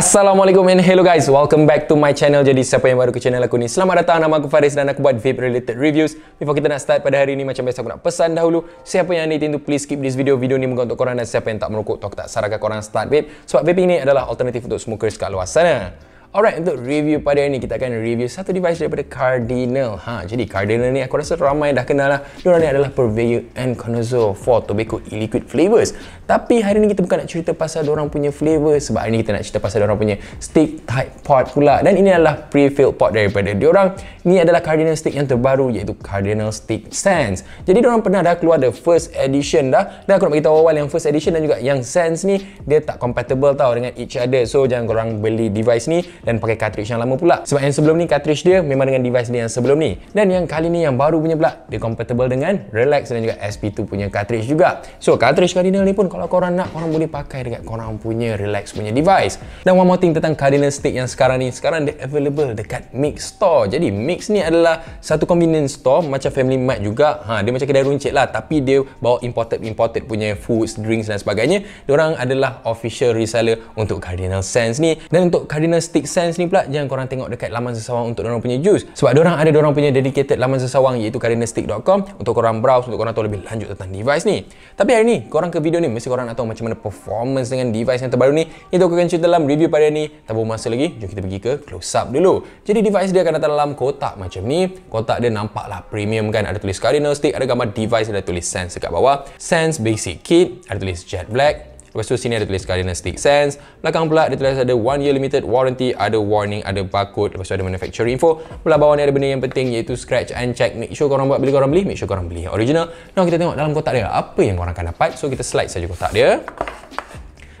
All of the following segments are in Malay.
Assalamualaikum and hello guys Welcome back to my channel Jadi siapa yang baru ke channel aku ni Selamat datang Nama aku Faris Dan aku buat vape related reviews Before kita nak start pada hari ni Macam biasa aku nak pesan dahulu Siapa yang editing tu Please skip this video Video ni bukan untuk korang Dan siapa yang tak merokok tak sarankan korang start vape Sebab vape ni adalah alternatif Untuk smokers kat luar sana Alright, untuk review pada hari ni kita akan review satu device daripada Cardinal. Ha, jadi Cardinal ni aku rasa ramai dah kenal lah. Diorang ni adalah purveyor and connoisseur for tobacco e Flavors. Tapi hari ni kita bukan nak cerita pasal orang punya flavour sebab hari ni kita nak cerita pasal orang punya stick type pot pula. Dan ini adalah pre-filled pot daripada dia orang. Ini adalah Cardinal stick yang terbaru iaitu Cardinal Stick Sense. Jadi orang pernah dah keluar the first edition dah. Dan aku nak beritahu awal yang first edition dan juga yang Sense ni dia tak compatible tau dengan each other. So jangan korang beli device ni dan pakai cartridge yang lama pula sebab yang sebelum ni cartridge dia memang dengan device dia yang sebelum ni dan yang kali ni yang baru punya pula dia compatible dengan relax dan juga SP2 punya cartridge juga so cartridge cardinal ni pun kalau korang nak korang boleh pakai dekat korang punya relax punya device dan one more thing tentang cardinal stick yang sekarang ni sekarang dia available dekat mix store jadi mix ni adalah satu convenience store macam family mart juga ha, dia macam kedai runcit lah tapi dia bawa imported imported punya foods drinks dan sebagainya diorang adalah official reseller untuk cardinal sense ni dan untuk cardinal stick Sense ni pula jangan korang tengok dekat laman sesawang untuk orang punya jus sebab orang ada orang punya dedicated laman sesawang iaitu karinastick.com untuk korang browse untuk korang tahu lebih lanjut tentang device ni tapi hari ni korang ke video ni mesti korang nak tahu macam mana performance dengan device yang terbaru ni itu aku akan cerita dalam review pada ni tak buang masa lagi jom kita pergi ke close up dulu jadi device dia akan datang dalam kotak macam ni kotak dia nampaklah premium kan ada tulis Cardinal ada gambar device ada tulis Sense dekat bawah Sense Basic Kit ada tulis Jet Black Lepas tu sini ada tulis Gardena Stick Sense. Belakang pula dia tulis ada one year limited warranty, ada warning, ada barcode, lepas tu ada manufacturer info. Belah bawah ni ada benda yang penting iaitu scratch and check. Make sure korang buat bila korang beli, make sure korang beli yang original. Now kita tengok dalam kotak dia apa yang korang akan dapat. So kita slide saja kotak dia.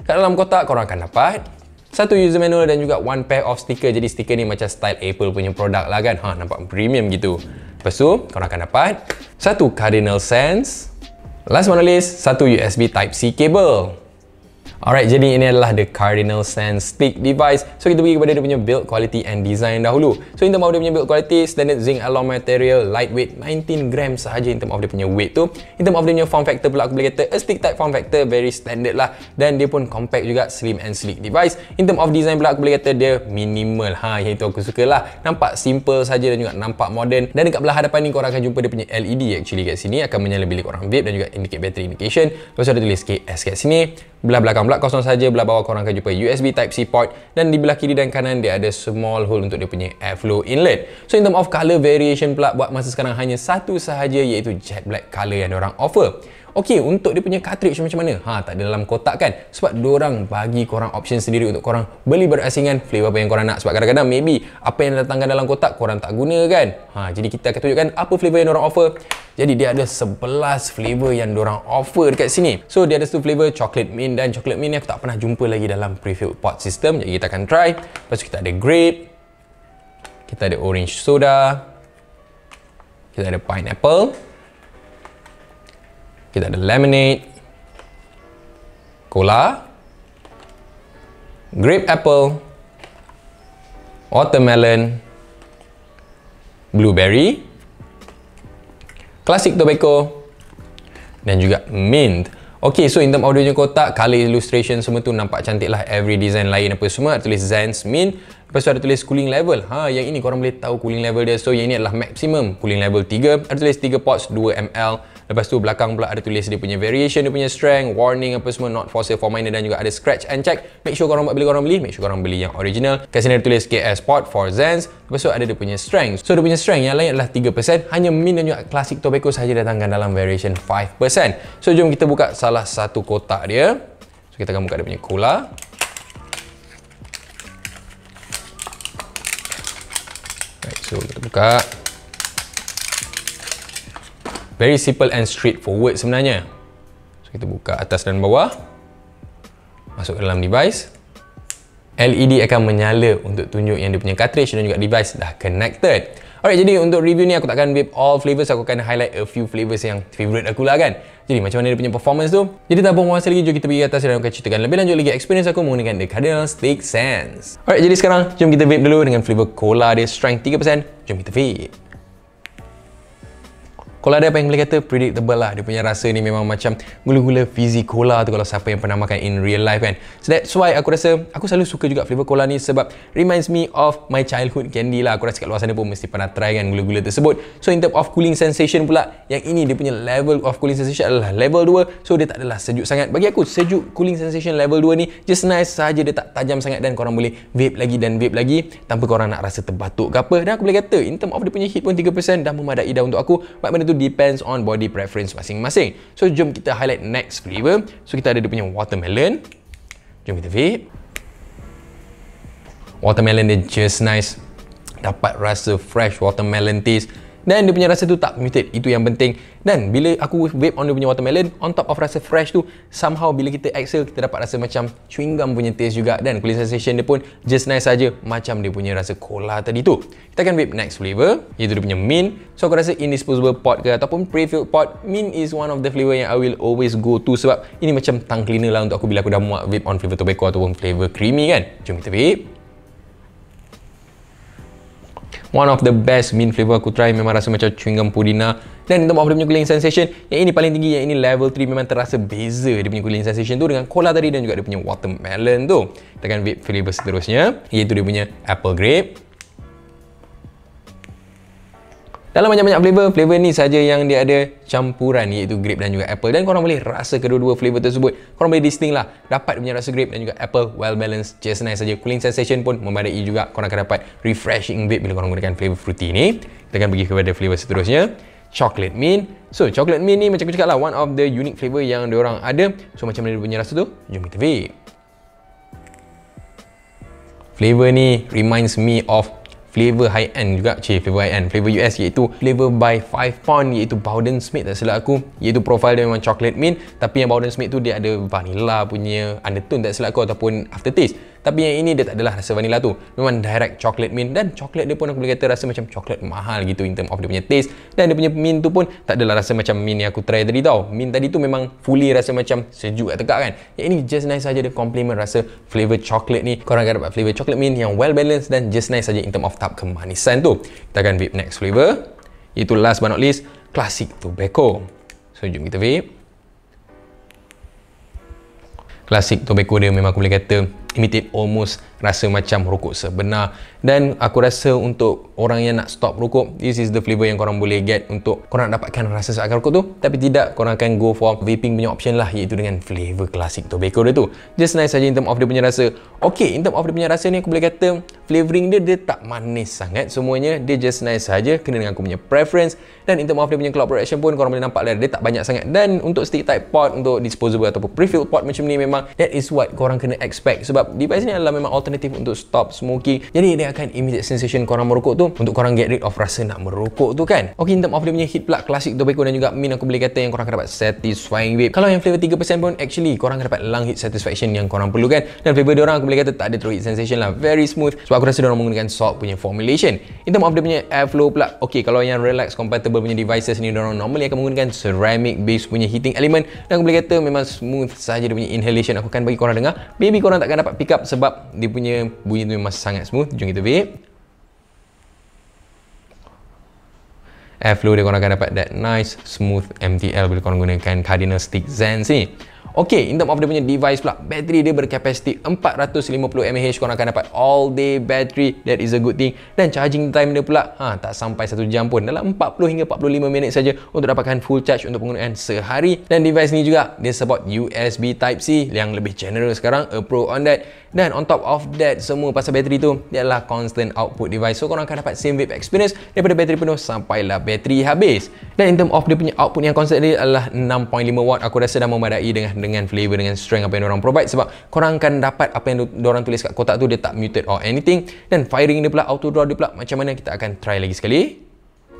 Kat dalam kotak korang akan dapat satu user manual dan juga one pair of sticker. Jadi sticker ni macam style Apple punya produk lah kan. Ha, nampak premium gitu. Lepas tu korang akan dapat satu Cardinal Sense. Last one list satu USB Type-C cable. Alright, jadi ini adalah the Cardinal Sense Stick device. So kita pergi kepada dia punya build quality and design dahulu. So in term of dia punya build quality, standard zinc alloy material, lightweight 19 gram sahaja in term of dia punya weight tu. In term of dia punya form factor pula aku boleh kata a stick type form factor very standard lah dan dia pun compact juga slim and sleek device. In term of design pula aku boleh kata dia minimal. Ha, yang itu aku suka lah. Nampak simple saja dan juga nampak modern. Dan dekat belah hadapan ni korang akan jumpa dia punya LED actually kat sini akan menyala bilik korang vape dan juga indicate battery indication. Lepas tu ada tulis KS kat sini. Belah belakang pula kosong saja, belah bawah korang akan jumpa USB Type-C port dan di belah kiri dan kanan dia ada small hole untuk dia punya airflow inlet. So in term of color variation pula buat masa sekarang hanya satu sahaja iaitu jet black color yang orang offer. Okey, untuk dia punya cartridge macam mana? Ha, tak ada dalam kotak kan? Sebab dia orang bagi korang option sendiri untuk korang beli berasingan flavor apa yang korang nak. Sebab kadang-kadang maybe apa yang datangkan dalam kotak korang tak guna kan? Ha, jadi kita akan tunjukkan apa flavor yang orang offer. Jadi dia ada 11 flavor yang orang offer dekat sini. So dia ada satu flavor chocolate mint dan chocolate mint ni aku tak pernah jumpa lagi dalam prefilled pot system. Jadi kita akan try. Lepas kita ada grape. Kita ada orange soda. Kita ada pineapple kita ada lemonade, cola, grape apple, watermelon, blueberry, classic tobacco dan juga mint. Okay, so in term audionya kotak, color illustration semua tu nampak cantik lah. Every design lain apa semua, ada tulis Zen's Mint. Lepas tu ada tulis cooling level. Ha, yang ini korang boleh tahu cooling level dia. So, yang ini adalah maximum cooling level 3. Ada tulis 3 pots, 2 ml. Lepas tu belakang pula ada tulis dia punya variation, dia punya strength, warning apa semua, not for sale for minor dan juga ada scratch and check. Make sure korang buat bila korang beli, make sure korang beli yang original. Kat sini ada tulis KS sport for Zens. Lepas tu ada dia punya strength. So dia punya strength yang lain adalah 3%. Hanya min dan juga classic tobacco saja datangkan dalam variation 5%. So jom kita buka salah satu kotak dia. So kita akan buka dia punya cooler. Right, so kita buka very simple and straightforward sebenarnya so kita buka atas dan bawah masuk ke dalam device LED akan menyala untuk tunjuk yang dia punya cartridge dan juga device dah connected alright jadi untuk review ni aku takkan vape all flavors aku akan highlight a few flavors yang favorite aku lah kan jadi macam mana dia punya performance tu jadi tak buang masa lagi jom kita pergi atas dan aku akan ceritakan lebih lanjut lagi experience aku menggunakan The Cardinal Steak Sense alright jadi sekarang jom kita vape dulu dengan flavor cola dia strength 3% jom kita vape kalau ada apa yang boleh kata, predictable lah. Dia punya rasa ni memang macam gula-gula fizik cola tu kalau siapa yang pernah makan in real life kan. So that's why aku rasa, aku selalu suka juga flavor cola ni sebab reminds me of my childhood candy lah. Aku rasa kat luar sana pun mesti pernah try kan gula-gula tersebut. So in terms of cooling sensation pula, yang ini dia punya level of cooling sensation adalah level 2. So dia tak adalah sejuk sangat. Bagi aku, sejuk cooling sensation level 2 ni just nice saja dia tak tajam sangat dan korang boleh vape lagi dan vape lagi tanpa korang nak rasa terbatuk ke apa. Dan aku boleh kata, in terms of dia punya heat pun 3% dah memadai dah untuk aku. Baik benda tu depends on body preference masing-masing. So jom kita highlight next flavor. So kita ada dia punya watermelon. Jom kita vape. Watermelon dia just nice. Dapat rasa fresh watermelon taste dan dia punya rasa tu tak muted itu yang penting dan bila aku vape on dia punya watermelon on top of rasa fresh tu somehow bila kita exhale kita dapat rasa macam chewing gum punya taste juga dan kulit sensation dia pun just nice saja macam dia punya rasa cola tadi tu kita akan vape next flavor iaitu dia punya mint so aku rasa in disposable pot ke ataupun pre-filled pot mint is one of the flavor yang I will always go to sebab ini macam tongue cleaner lah untuk aku bila aku dah muak vape on flavor tobacco ataupun flavor creamy kan jom kita vape one of the best mint flavour aku try memang rasa macam chewing gum pudina dan untuk dia punya cooling sensation yang ini paling tinggi yang ini level 3 memang terasa beza dia punya cooling sensation tu dengan cola tadi dan juga dia punya watermelon tu kita akan vape flavour seterusnya iaitu dia punya apple grape dalam banyak-banyak flavor, flavor ni saja yang dia ada campuran iaitu grape dan juga apple dan korang boleh rasa kedua-dua flavor tersebut. Korang boleh distinct lah, dapat punya rasa grape dan juga apple well balanced just nice saja. Cooling sensation pun memadai juga korang akan dapat refreshing vape bila korang gunakan flavor fruity ni. Kita akan pergi kepada flavor seterusnya. Chocolate mint. So, chocolate mint ni macam aku cakap lah, one of the unique flavor yang orang ada. So, macam mana dia punya rasa tu? Jom kita vape. Flavor ni reminds me of flavor high end juga cik flavor high end flavor US iaitu flavor by 5 pound iaitu Bowden Smith tak silap aku iaitu profile dia memang chocolate mint tapi yang Bowden Smith tu dia ada vanilla punya undertone tak silap aku ataupun aftertaste tapi yang ini dia tak adalah rasa vanilla tu. Memang direct chocolate mint dan chocolate dia pun aku boleh kata rasa macam chocolate mahal gitu in term of dia punya taste. Dan dia punya mint tu pun tak adalah rasa macam mint yang aku try tadi tau. Mint tadi tu memang fully rasa macam sejuk kat tegak kan. Yang ini just nice saja dia compliment rasa flavour chocolate ni. Korang akan dapat flavour chocolate mint yang well balanced dan just nice saja in term of tap kemanisan tu. Kita akan vape next flavour. Itu last but not least, classic tobacco. So, jom kita vape. Klasik tobacco dia memang aku boleh kata imitate almost rasa macam rokok sebenar dan aku rasa untuk orang yang nak stop rokok this is the flavor yang korang boleh get untuk korang dapatkan rasa seakan rokok tu tapi tidak korang akan go for vaping punya option lah iaitu dengan flavor klasik tobacco dia tu just nice saja in term of dia punya rasa ok in term of dia punya rasa ni aku boleh kata flavoring dia dia tak manis sangat semuanya dia just nice saja kena dengan aku punya preference dan untuk maaf dia punya cloud collaboration pun korang boleh nampak lah dia tak banyak sangat dan untuk stick type pot untuk disposable ataupun prefill pot macam ni memang that is what korang kena expect sebab device ni adalah memang alternatif untuk stop smoking jadi dia akan immediate sensation korang merokok tu untuk korang get rid of rasa nak merokok tu kan ok untuk maaf dia punya heat plug klasik tobacco dan juga min aku boleh kata yang korang akan dapat satisfying vape kalau yang flavor 3% pun actually korang akan dapat lung heat satisfaction yang korang perlukan dan flavor dia orang aku boleh kata tak ada throat heat sensation lah very smooth sebab aku rasa dia menggunakan salt punya formulation. In term of dia punya airflow pula, okay kalau yang relax compatible punya devices ni dia normally akan menggunakan ceramic base punya heating element dan aku boleh kata memang smooth saja dia punya inhalation. Aku akan bagi korang dengar. Maybe korang takkan dapat pick up sebab dia punya bunyi tu memang sangat smooth. Jom kita vape. Airflow dia korang akan dapat that nice smooth MTL bila korang gunakan Cardinal Stick Zen sini. Okey, in term of dia punya device pula, bateri dia berkapasiti 450 mAh, korang akan dapat all day battery, that is a good thing. Dan charging time dia pula, ha, tak sampai 1 jam pun, dalam 40 hingga 45 minit saja untuk dapatkan full charge untuk penggunaan sehari. Dan device ni juga, dia support USB Type-C yang lebih general sekarang, a pro on that dan on top of that semua pasal bateri tu dia adalah constant output device so korang akan dapat same vape experience daripada bateri penuh sampai lah bateri habis dan in term of dia punya output yang constant dia adalah 6.5 watt aku rasa dah memadai dengan dengan flavor dengan strength apa yang orang provide sebab korang akan dapat apa yang orang tulis kat kotak tu dia tak muted or anything dan firing dia pula auto draw dia pula macam mana kita akan try lagi sekali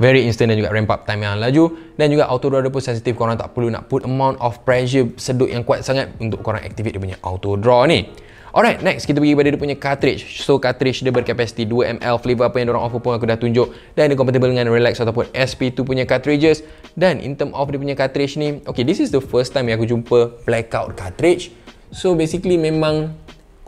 very instant dan juga ramp up time yang laju dan juga auto draw dia pun sensitif korang tak perlu nak put amount of pressure sedut yang kuat sangat untuk korang activate dia punya auto draw ni Alright, next kita pergi pada dia punya cartridge. So cartridge dia berkapasiti 2ml flavor apa yang orang offer pun aku dah tunjuk dan dia compatible dengan Relax ataupun SP2 punya cartridges dan in term of dia punya cartridge ni, okay this is the first time yang aku jumpa blackout cartridge. So basically memang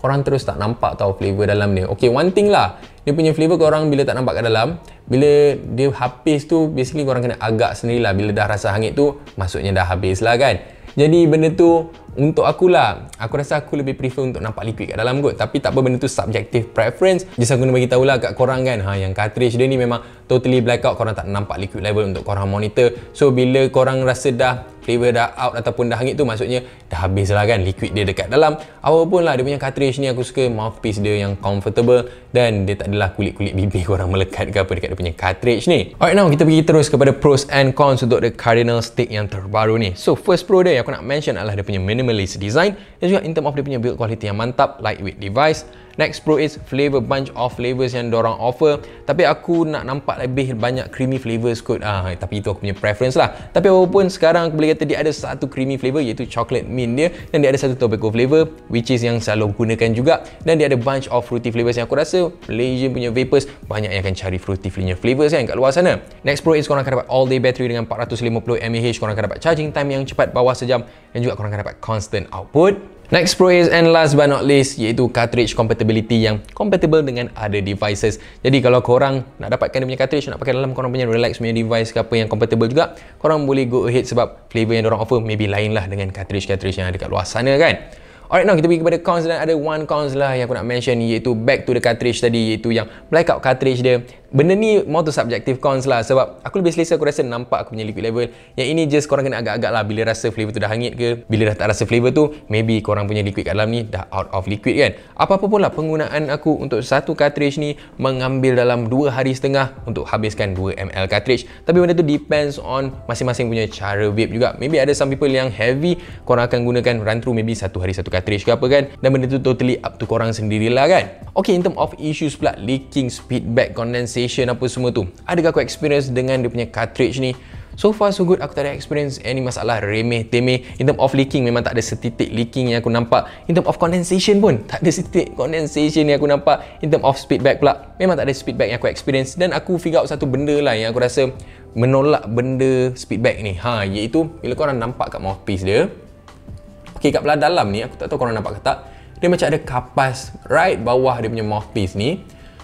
korang terus tak nampak tau flavor dalam ni. Okay one thing lah, dia punya flavor korang bila tak nampak kat dalam, bila dia habis tu basically korang kena agak sendirilah bila dah rasa hangit tu, maksudnya dah habis lah kan. Jadi benda tu untuk aku lah, aku rasa aku lebih prefer untuk nampak liquid kat dalam kot tapi tak apa benda tu subjective preference just aku nak bagi tahu lah, kat korang kan ha yang cartridge dia ni memang totally blackout korang tak nampak liquid level untuk korang monitor so bila korang rasa dah flavor dah out ataupun dah hangit tu maksudnya dah habis lah kan liquid dia dekat dalam apa pun lah dia punya cartridge ni aku suka mouthpiece dia yang comfortable dan dia tak adalah kulit-kulit bibir korang melekat ke apa dekat dia punya cartridge ni alright now kita pergi terus kepada pros and cons untuk the cardinal stick yang terbaru ni so first pro dia yang aku nak mention adalah dia punya minimum minimalist design dan juga in term of dia punya build quality yang mantap lightweight device Next Pro is flavor bunch of flavors yang diorang offer tapi aku nak nampak lebih banyak creamy flavors kot ah, tapi itu aku punya preference lah tapi apa pun sekarang aku boleh kata dia ada satu creamy flavor iaitu chocolate mint dia dan dia ada satu tobacco flavor which is yang selalu gunakan juga dan dia ada bunch of fruity flavors yang aku rasa Malaysian punya vapors banyak yang akan cari fruity punya flavors kan kat luar sana Next Pro is korang akan dapat all day battery dengan 450 mAh korang akan dapat charging time yang cepat bawah sejam dan juga korang akan dapat constant output Next pro is and last but not least iaitu cartridge compatibility yang compatible dengan other devices. Jadi kalau korang nak dapatkan dia punya cartridge nak pakai dalam korang punya relax punya device ke apa yang compatible juga, korang boleh go ahead sebab flavor yang orang offer maybe lain lah dengan cartridge-cartridge yang ada kat luar sana kan. Alright now kita pergi kepada cons dan ada one cons lah yang aku nak mention iaitu back to the cartridge tadi iaitu yang blackout cartridge dia benda ni more to subjective cons lah sebab aku lebih selesa aku rasa nampak aku punya liquid level yang ini just korang kena agak-agak lah bila rasa flavor tu dah hangit ke bila dah tak rasa flavor tu maybe korang punya liquid kat dalam ni dah out of liquid kan apa-apa pun lah penggunaan aku untuk satu cartridge ni mengambil dalam 2 hari setengah untuk habiskan 2ml cartridge tapi benda tu depends on masing-masing punya cara vape juga maybe ada some people yang heavy korang akan gunakan run through maybe 1 hari 1 cartridge ke apa kan dan benda tu totally up to korang sendirilah kan ok in term of issues pula leaking speedback condensation station apa semua tu adakah aku experience dengan dia punya cartridge ni so far so good aku tak ada experience any masalah remeh temeh in term of leaking memang tak ada setitik leaking yang aku nampak in term of condensation pun tak ada setitik condensation yang aku nampak in term of speedback pula memang tak ada speedback yang aku experience dan aku figure out satu benda lah yang aku rasa menolak benda speedback ni ha iaitu bila korang nampak kat mouthpiece dia ok kat belah dalam ni aku tak tahu korang nampak ke tak dia macam ada kapas right bawah dia punya mouthpiece ni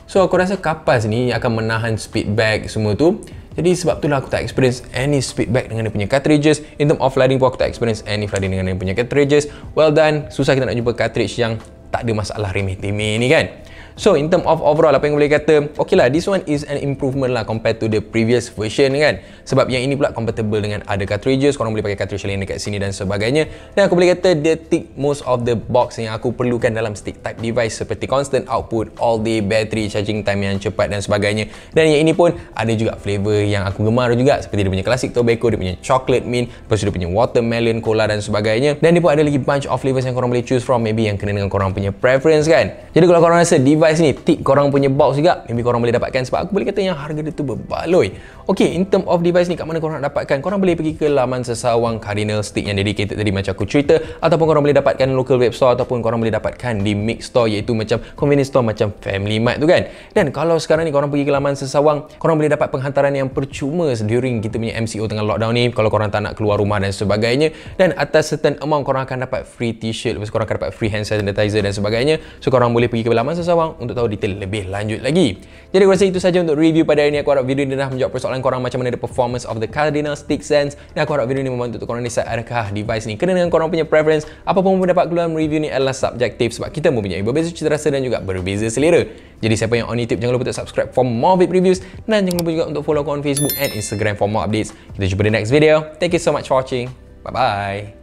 So aku rasa kapas ni akan menahan speed bag semua tu. Jadi sebab tu lah aku tak experience any speed bag dengan dia punya cartridges. In term of flooding pun aku tak experience any flooding dengan dia punya cartridges. Well done, susah kita nak jumpa cartridge yang tak ada masalah remeh-temeh ni kan. So in term of overall apa yang boleh kata Okay lah this one is an improvement lah compared to the previous version kan Sebab yang ini pula compatible dengan other cartridges Korang boleh pakai cartridge lain dekat sini dan sebagainya Dan aku boleh kata dia tick most of the box yang aku perlukan dalam stick type device Seperti constant output, all day battery, charging time yang cepat dan sebagainya Dan yang ini pun ada juga flavor yang aku gemar juga Seperti dia punya classic tobacco, dia punya chocolate mint Lepas tu dia punya watermelon, cola dan sebagainya Dan dia pun ada lagi bunch of flavors yang korang boleh choose from Maybe yang kena dengan korang punya preference kan Jadi kalau korang rasa device sampai sini tip korang punya box juga maybe korang boleh dapatkan sebab aku boleh kata yang harga dia tu berbaloi ok in term of device ni kat mana korang nak dapatkan korang boleh pergi ke laman sesawang cardinal stick yang dedicated tadi macam aku cerita ataupun korang boleh dapatkan local web store ataupun korang boleh dapatkan di mix store iaitu macam convenience store macam family mart tu kan dan kalau sekarang ni korang pergi ke laman sesawang korang boleh dapat penghantaran yang percuma during kita punya MCO tengah lockdown ni kalau korang tak nak keluar rumah dan sebagainya dan atas certain amount korang akan dapat free t-shirt lepas korang akan dapat free hand sanitizer dan sebagainya so korang boleh pergi ke laman sesawang untuk tahu detail lebih lanjut lagi. Jadi aku rasa itu saja untuk review pada hari ini. Aku harap video ini dah menjawab persoalan korang macam mana the performance of the Cardinal Stick Sense. Dan aku harap video ini membantu untuk korang decide adakah device ni kena dengan korang punya preference. Apa pun pendapat keluar review ni adalah subjektif sebab kita punya berbeza cita rasa dan juga berbeza selera. Jadi siapa yang on YouTube jangan lupa untuk subscribe for more vid reviews dan jangan lupa juga untuk follow korang Facebook and Instagram for more updates. Kita jumpa di next video. Thank you so much for watching. Bye bye.